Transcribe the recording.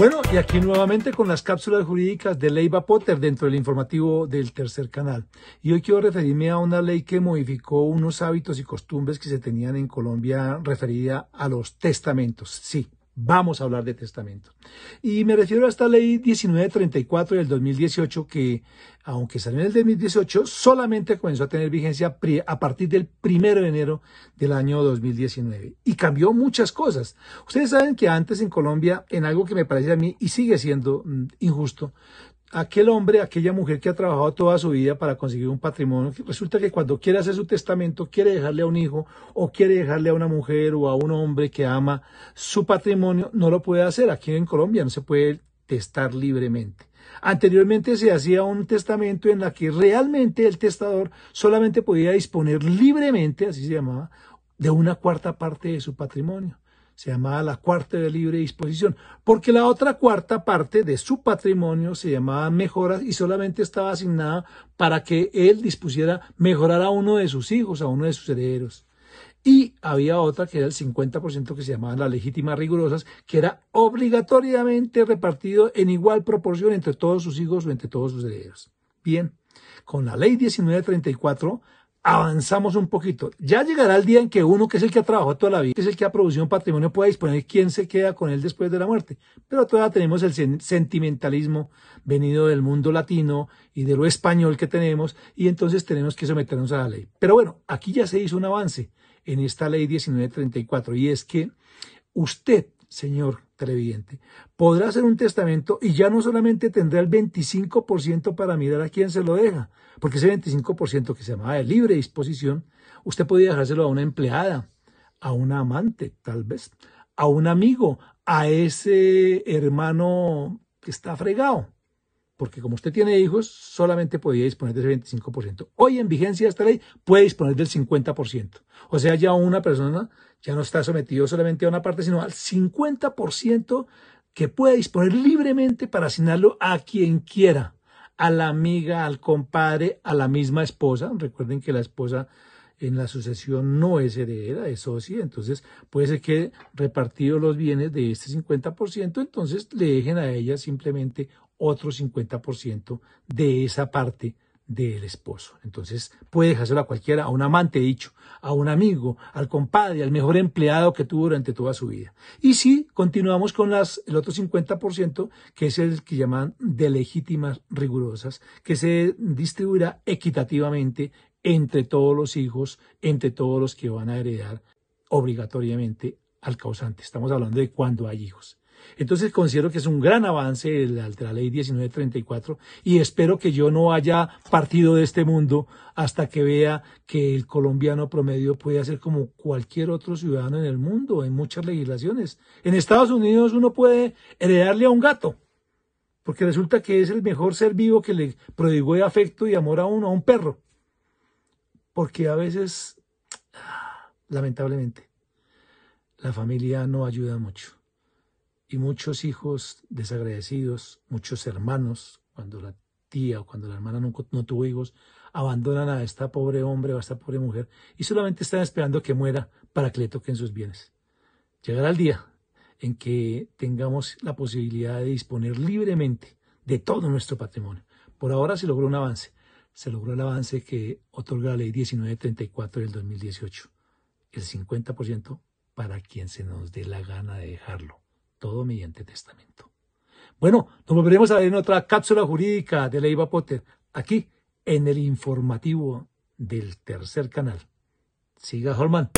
Bueno, y aquí nuevamente con las cápsulas jurídicas de Leiva Potter dentro del informativo del tercer canal. Y hoy quiero referirme a una ley que modificó unos hábitos y costumbres que se tenían en Colombia referida a los testamentos. Sí, vamos a hablar de testamento. Y me refiero a esta ley 1934 del 2018 que, aunque salió en el 2018, solamente comenzó a tener vigencia a partir del 1 de enero del año 2019 y cambió muchas cosas. Ustedes saben que antes en Colombia, en algo que me parece a mí y sigue siendo mm, injusto, aquel hombre, aquella mujer que ha trabajado toda su vida para conseguir un patrimonio, resulta que cuando quiere hacer su testamento, quiere dejarle a un hijo o quiere dejarle a una mujer o a un hombre que ama su patrimonio, no lo puede hacer. Aquí en Colombia no se puede testar libremente. Anteriormente se hacía un testamento en la que realmente el testador solamente podía disponer libremente, así se llamaba, de una cuarta parte de su patrimonio se llamaba la cuarta de libre disposición, porque la otra cuarta parte de su patrimonio se llamaba mejoras y solamente estaba asignada para que él dispusiera mejorar a uno de sus hijos, a uno de sus herederos. Y había otra que era el 50% que se llamaba las legítimas rigurosas, que era obligatoriamente repartido en igual proporción entre todos sus hijos o entre todos sus herederos. Bien, con la ley 1934 avanzamos un poquito. Ya llegará el día en que uno, que es el que ha trabajado toda la vida, que es el que ha producido un patrimonio, pueda disponer quién se queda con él después de la muerte. Pero todavía tenemos el sentimentalismo venido del mundo latino y de lo español que tenemos, y entonces tenemos que someternos a la ley. Pero bueno, aquí ya se hizo un avance en esta ley 1934, y es que usted, señor televidente, podrá hacer un testamento y ya no solamente tendrá el 25% para mirar a quién se lo deja, porque ese 25% que se llamaba de libre disposición, usted podría dejárselo a una empleada, a un amante, tal vez, a un amigo, a ese hermano que está fregado porque como usted tiene hijos, solamente podía disponer de ese 25%. Hoy en vigencia esta ley puede disponer del 50%. O sea, ya una persona ya no está sometido solamente a una parte, sino al 50% que puede disponer libremente para asignarlo a quien quiera, a la amiga, al compadre, a la misma esposa. Recuerden que la esposa en la sucesión no es heredera, es socia, entonces puede ser que repartido los bienes de este 50%, entonces le dejen a ella simplemente otro 50% de esa parte del esposo. Entonces puede dejárselo a cualquiera, a un amante dicho, a un amigo, al compadre, al mejor empleado que tuvo durante toda su vida. Y sí, continuamos con las, el otro 50%, que es el que llaman de legítimas rigurosas, que se distribuirá equitativamente entre todos los hijos, entre todos los que van a heredar obligatoriamente al causante. Estamos hablando de cuando hay hijos. Entonces considero que es un gran avance la, la, ley 1934 y espero que yo no haya partido de este mundo hasta que vea que el colombiano promedio puede ser como cualquier otro ciudadano en el mundo, en muchas legislaciones. En Estados Unidos uno puede heredarle a un gato, porque resulta que es el mejor ser vivo que le prodigó afecto y amor a uno, a un perro porque a veces, lamentablemente, la familia no ayuda mucho. Y muchos hijos desagradecidos, muchos hermanos, cuando la tía o cuando la hermana no, tuvo hijos, abandonan a esta pobre hombre o a esta pobre mujer y solamente están esperando que muera para que le toquen sus bienes. Llegará el día en que tengamos la posibilidad de disponer libremente de todo nuestro patrimonio. Por ahora se logró un avance, se logró el avance que otorga la ley 1934 del 2018, el 50% para quien se nos dé la gana de dejarlo, todo mediante testamento. Bueno, nos volveremos a ver en otra cápsula jurídica de Leiva Potter, aquí en el informativo del tercer canal. Siga, Holman.